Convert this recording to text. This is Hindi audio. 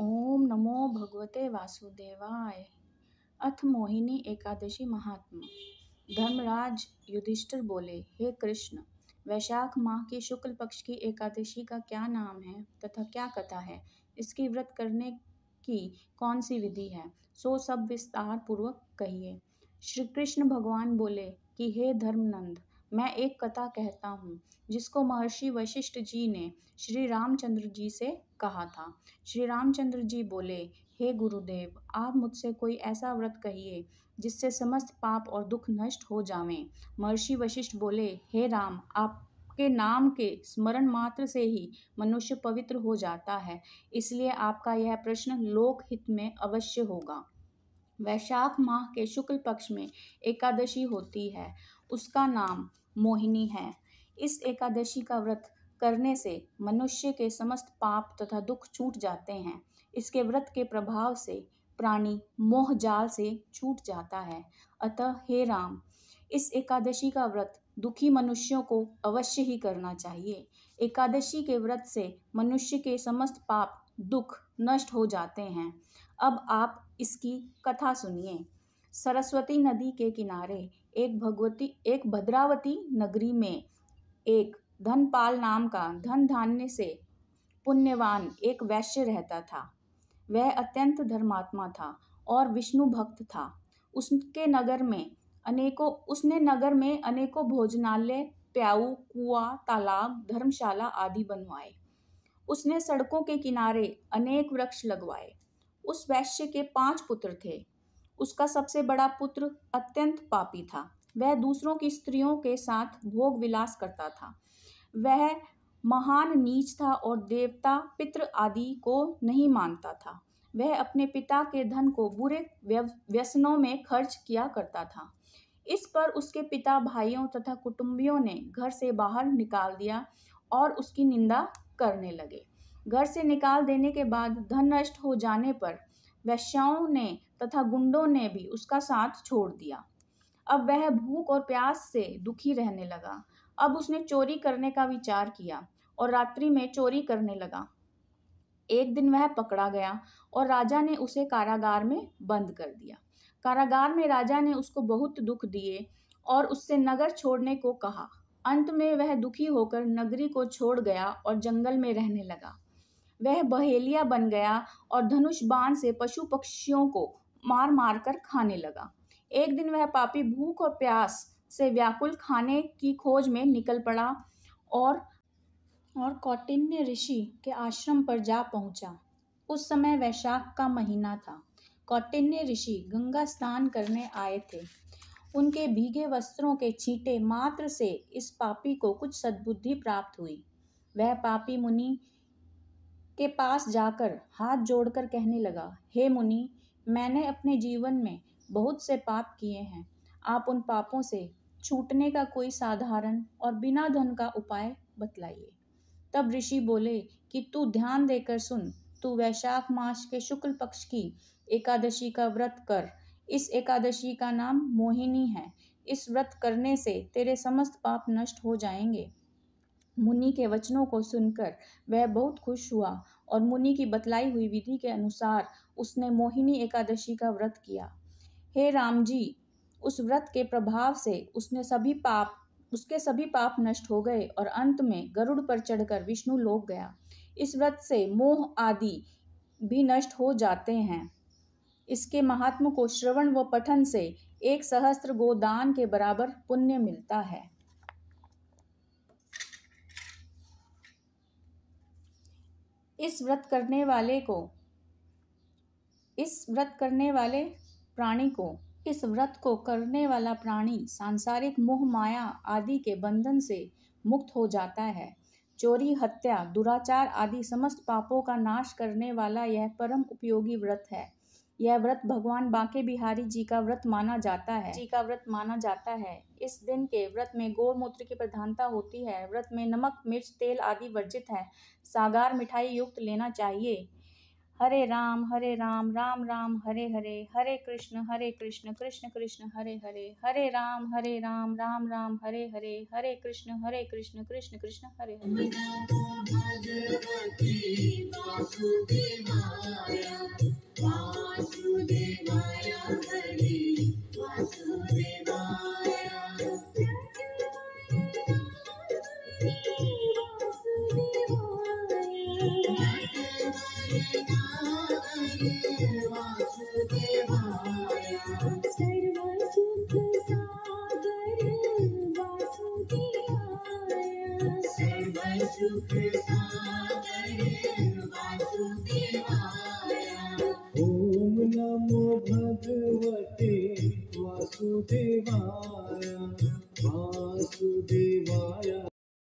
ओम नमो भगवते वासुदेवाय अथ मोहिनी एकादशी महात्मा धर्मराज युधिष्ठिर बोले हे कृष्ण वैशाख माह की शुक्ल पक्ष की एकादशी का क्या नाम है तथा क्या कथा है इसकी व्रत करने की कौन सी विधि है सो सब विस्तार पूर्वक कहिए श्री कृष्ण भगवान बोले कि हे धर्मनंद मैं एक कथा कहता हूँ जिसको महर्षि वशिष्ठ जी ने श्री रामचंद्र जी से कहा था श्री रामचंद्र जी बोले हे गुरुदेव आप मुझसे कोई ऐसा व्रत कहिए जिससे समस्त पाप और दुख नष्ट हो जावें महर्षि वशिष्ठ बोले हे राम आप आपके नाम के स्मरण मात्र से ही मनुष्य पवित्र हो जाता है इसलिए आपका यह प्रश्न लोकहित में अवश्य होगा वैशाख माह के शुक्ल पक्ष में एकादशी होती है उसका नाम मोहिनी है इस एकादशी का व्रत करने से मनुष्य के समस्त पाप तथा दुख छूट जाते हैं इसके व्रत के प्रभाव से प्राणी मोह जाल से छूट जाता है अतः हे राम इस एकादशी का व्रत दुखी मनुष्यों को अवश्य ही करना चाहिए एकादशी के व्रत से मनुष्य के समस्त पाप दुख नष्ट हो जाते हैं अब आप इसकी कथा सुनिए सरस्वती नदी के किनारे एक भगवती एक भद्रावती नगरी में एक धनपाल नाम का धन धान्य से पुण्यवान एक वैश्य रहता था वह अत्यंत धर्मात्मा था और विष्णु भक्त था उसके नगर में अनेकों उसने नगर में अनेकों भोजनालय प्याऊ कुआ तालाब धर्मशाला आदि बनवाए उसने सड़कों के किनारे अनेक वृक्ष लगवाए उस वैश्य के पांच पुत्र थे उसका सबसे बड़ा पुत्र अत्यंत पापी था वह दूसरों की स्त्रियों के साथ भोग विलास करता था वह महान नीच था और देवता पितृ आदि को नहीं मानता था वह अपने पिता के धन को बुरे व्यसनों में खर्च किया करता था इस पर उसके पिता भाइयों तथा कुटुंबियों ने घर से बाहर निकाल दिया और उसकी निंदा करने लगे घर से निकाल देने के बाद धन नष्ट हो जाने पर वैश्याओं ने तथा गुंडों ने भी उसका साथ छोड़ दिया अब वह भूख और प्यास से दुखी रहने लगा अब उसने चोरी करने का विचार किया और रात्रि में चोरी करने लगा एक दिन वह पकड़ा गया और राजा ने उसे कारागार में बंद कर दिया कारागार में राजा ने उसको बहुत दुख दिए और उससे नगर छोड़ने को कहा अंत में वह दुखी होकर नगरी को छोड़ गया और जंगल में रहने लगा वह बहेलिया बन गया और धनुष बाण से पशु पक्षियों को मार मार कर खाने लगा एक दिन वह पापी भूख और प्यास से व्याकुल खाने की खोज में निकल पड़ा और और कौटिन्य ऋषि के आश्रम पर जा पहुंचा उस समय वैशाख का महीना था कौटिन्य ऋषि गंगा स्नान करने आए थे उनके भीगे वस्त्रों के छींटे मात्र से इस पापी को कुछ सद्बुद्धि प्राप्त हुई वह पापी मुनि के पास जाकर हाथ जोड़कर कहने लगा हे मुनि मैंने अपने जीवन में बहुत से पाप किए हैं आप उन पापों से छूटने का कोई साधारण और बिना धन का उपाय बतलाइए तब ऋषि बोले कि तू ध्यान देकर सुन तू वैशाख मास के शुक्ल पक्ष की एकादशी का व्रत कर इस एकादशी का नाम मोहिनी है इस व्रत करने से तेरे समस्त पाप नष्ट हो जाएंगे मुनि के वचनों को सुनकर वह बहुत खुश हुआ और मुनि की बतलाई हुई विधि के अनुसार उसने मोहिनी एकादशी का व्रत किया हे राम जी उस व्रत के प्रभाव से उसने सभी पाप उसके सभी पाप नष्ट हो गए और अंत में गरुड़ पर चढ़कर विष्णु लोक गया इस व्रत से मोह आदि भी नष्ट हो जाते हैं इसके महात्म को श्रवण व पठन से एक सहस्त्र गोदान के बराबर पुण्य मिलता है इस व्रत करने वाले को इस व्रत करने वाले प्राणी को इस व्रत को करने वाला प्राणी सांसारिक मोह माया आदि के बंधन से मुक्त हो जाता है चोरी हत्या दुराचार आदि समस्त पापों का नाश करने वाला यह परम उपयोगी व्रत है यह व्रत भगवान बांके बिहारी जी का व्रत माना जाता है जी का व्रत माना जाता है इस दिन के व्रत में गौमूत्र की प्रधानता होती है व्रत में नमक मिर्च तेल आदि वर्जित है सागार मिठाई युक्त लेना चाहिए हरे राम हरे राम राम राम हरे हरे हरे कृष्ण हरे कृष्ण कृष्ण कृष्ण हरे हरे हरे राम हरे राम राम राम हरे हरे हरे कृष्ण हरे कृष्ण कृष्ण कृष्ण हरे हरे Thank you.